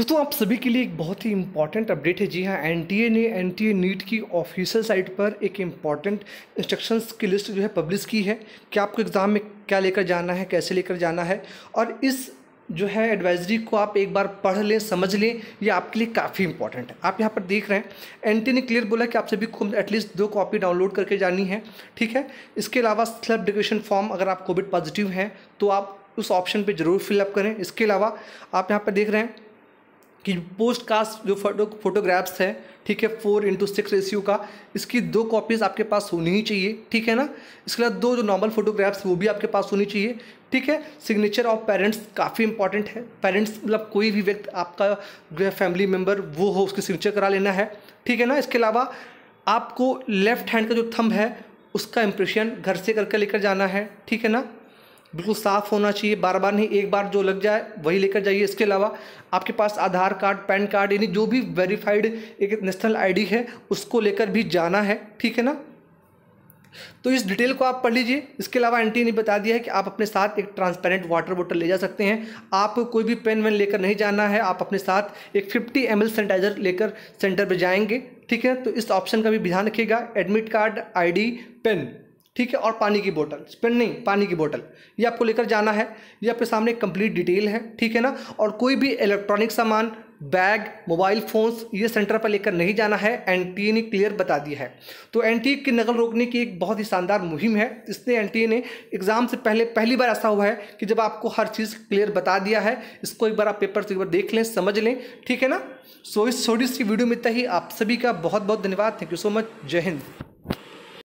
दोस्तों आप सभी के लिए एक बहुत ही इंपॉर्टेंट अपडेट है जी हाँ एन ने एन नीट की ऑफिशियल साइट पर एक इम्पॉर्टेंट इंस्ट्रक्शंस की लिस्ट जो है पब्लिश की है कि आपको एग्ज़ाम में क्या लेकर जाना है कैसे लेकर जाना है और इस जो है एडवाइजरी को आप एक बार पढ़ लें समझ लें ये आपके लिए काफ़ी इंपॉर्टेंट है आप यहाँ पर देख रहे हैं एन ने क्लियर बोला कि आप सभी को एटलीस्ट दो कॉपी डाउनलोड करके जानी है ठीक है इसके अलावा सेल्फ डिकेशन फॉर्म अगर आप कोविड पॉजिटिव हैं तो आप उस ऑप्शन पे ज़रूर फिलअप करें इसके अलावा आप यहाँ पर देख रहे हैं कि पोस्ट कास्ट जो फोटो फोटोग्राफ्स है ठीक है फोर इंटू सिक्स रेशियो का इसकी दो कॉपीज़ आपके पास होनी ही चाहिए ठीक है ना इसके अलावा दो जो नॉर्मल फोटोग्राफ्स वो भी आपके पास होनी चाहिए ठीक है सिग्नेचर ऑफ पेरेंट्स काफ़ी इंपॉर्टेंट है पेरेंट्स मतलब कोई भी व्यक्ति आपका जो है फैमिली मेम्बर वो हो उसकी सिग्नेचर करा लेना है ठीक है ना इसके अलावा आपको लेफ्ट हैंड का जो थंब है उसका इम्प्रेशन घर से करके लेकर जाना है ठीक है ना बिल्कुल साफ़ होना चाहिए बार बार नहीं एक बार जो लग जाए वही लेकर जाइए इसके अलावा आपके पास आधार कार्ड पैन कार्ड यानी जो भी वेरीफाइड एक नेशनल आईडी है उसको लेकर भी जाना है ठीक है ना तो इस डिटेल को आप पढ़ लीजिए इसके अलावा एंटी ने बता दिया है कि आप अपने साथ एक ट्रांसपेरेंट वाटर बोतल ले जा सकते हैं आप कोई भी पेन वेन लेकर नहीं जाना है आप अपने साथ एक 50 एम सैनिटाइजर लेकर सेंटर पर जाएंगे ठीक है तो इस ऑप्शन का भी ध्यान रखिएगा एडमिट कार्ड आईडी पेन ठीक है और पानी की बोतल पेन नहीं पानी की बोतल ये आपको लेकर जाना है ये आपके सामने कंप्लीट डिटेल है ठीक है ना और कोई भी इलेक्ट्रॉनिक सामान बैग मोबाइल फ़ोन्स ये सेंटर पर लेकर नहीं जाना है एनटीए ने क्लियर बता दिया है तो एनटीए की नकल रोकने की एक बहुत ही शानदार मुहिम है इसलिए एनटीए ने एग्ज़ाम से पहले पहली बार ऐसा हुआ है कि जब आपको हर चीज़ क्लियर बता दिया है इसको एक बार आप पेपर से एक बार देख लें समझ लें ठीक है ना सो इस छोटी सी वीडियो में तय ही आप सभी का बहुत बहुत धन्यवाद थैंक यू सो मच जय हिंद